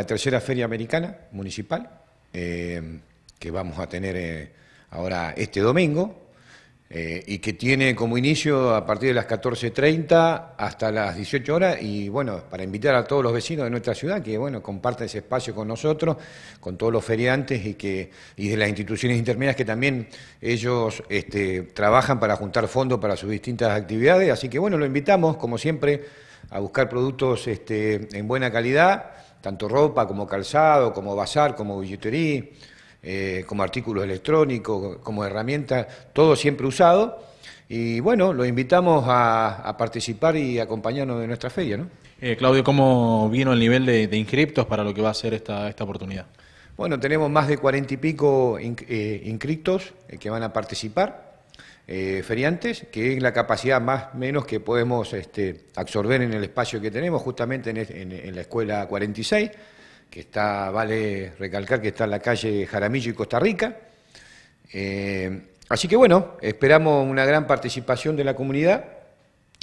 La tercera feria americana municipal, eh, que vamos a tener eh, ahora este domingo, eh, y que tiene como inicio a partir de las 14.30 hasta las 18 horas, y bueno, para invitar a todos los vecinos de nuestra ciudad que, bueno, comparten ese espacio con nosotros, con todos los feriantes y, que, y de las instituciones intermedias que también ellos este, trabajan para juntar fondos para sus distintas actividades, así que bueno, lo invitamos, como siempre, a buscar productos este, en buena calidad, tanto ropa como calzado, como bazar, como billetería, eh, como artículos electrónicos, como herramientas, todo siempre usado. Y bueno, los invitamos a, participar y acompañarnos de nuestra feria. ¿no? Eh, Claudio, ¿cómo vino el nivel de, inscriptos para lo que va a ser esta, esta oportunidad? Bueno, tenemos más de cuarenta y pico eh, inscriptos que van a participar. Eh, feriantes, que es la capacidad más menos que podemos este, absorber en el espacio que tenemos, justamente en, la escuela 46, que está, vale recalcar que está en la calle Jaramillo y Costa Rica. Eh, así que bueno, esperamos una gran participación de la comunidad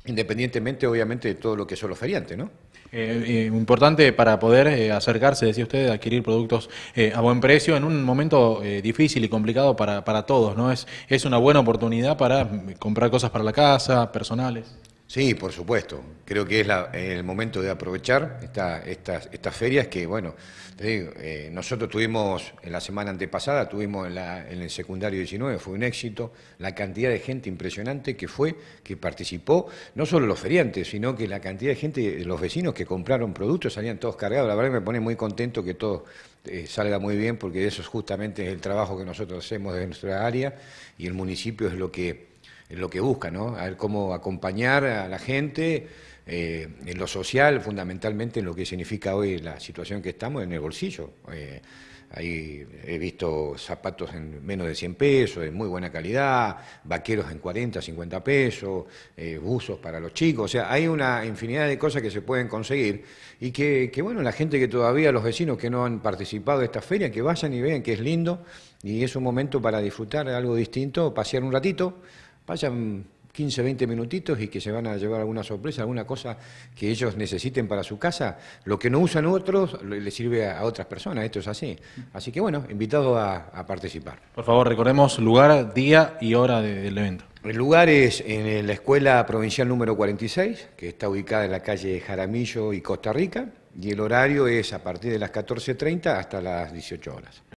independientemente obviamente de todo lo que son los feriantes, ¿no? Eh, eh, importante para poder eh, acercarse, decía usted, adquirir productos a buen precio en un momento difícil y complicado para, para todos, ¿no? es una buena oportunidad para mm, comprar cosas para la casa, personales. Sí, por supuesto. Creo que es el momento de aprovechar estas, estas ferias que, bueno, eh, nosotros tuvimos en la semana antepasada, tuvimos en, el secundario 19, fue un éxito, la cantidad de gente impresionante que fue, que participó, no solo los feriantes, sino que la cantidad de gente, los vecinos que compraron productos, salían todos cargados. La verdad me pone muy contento que todo eh, salga muy bien, porque eso es justamente el trabajo que nosotros hacemos desde nuestra área y el municipio es lo que lo que busca, ¿no? A ver cómo acompañar a la gente eh, en lo social, fundamentalmente en lo que significa hoy la situación que estamos en el bolsillo. Eh, ahí he visto zapatos en menos de 100 pesos, de muy buena calidad, vaqueros en 40, 50 pesos, eh, buzos para los chicos. O sea, hay una infinidad de cosas que se pueden conseguir y que, que, bueno, la gente que todavía, los vecinos que no han participado de esta feria, que vayan y vean que es lindo y es un momento para disfrutar de algo distinto, pasear un ratito vayan 15, 20 minutitos y que se van a llevar alguna sorpresa, alguna cosa que ellos necesiten para su casa. Lo que no usan otros le sirve a otras personas, esto es así. Así que bueno, invitado a, a participar. Por favor, recordemos lugar, día y hora del evento. El lugar es en la Escuela Provincial número 46, que está ubicada en la calle Jaramillo y Costa Rica, y el horario es a partir de las 14.30 hasta las 18 horas.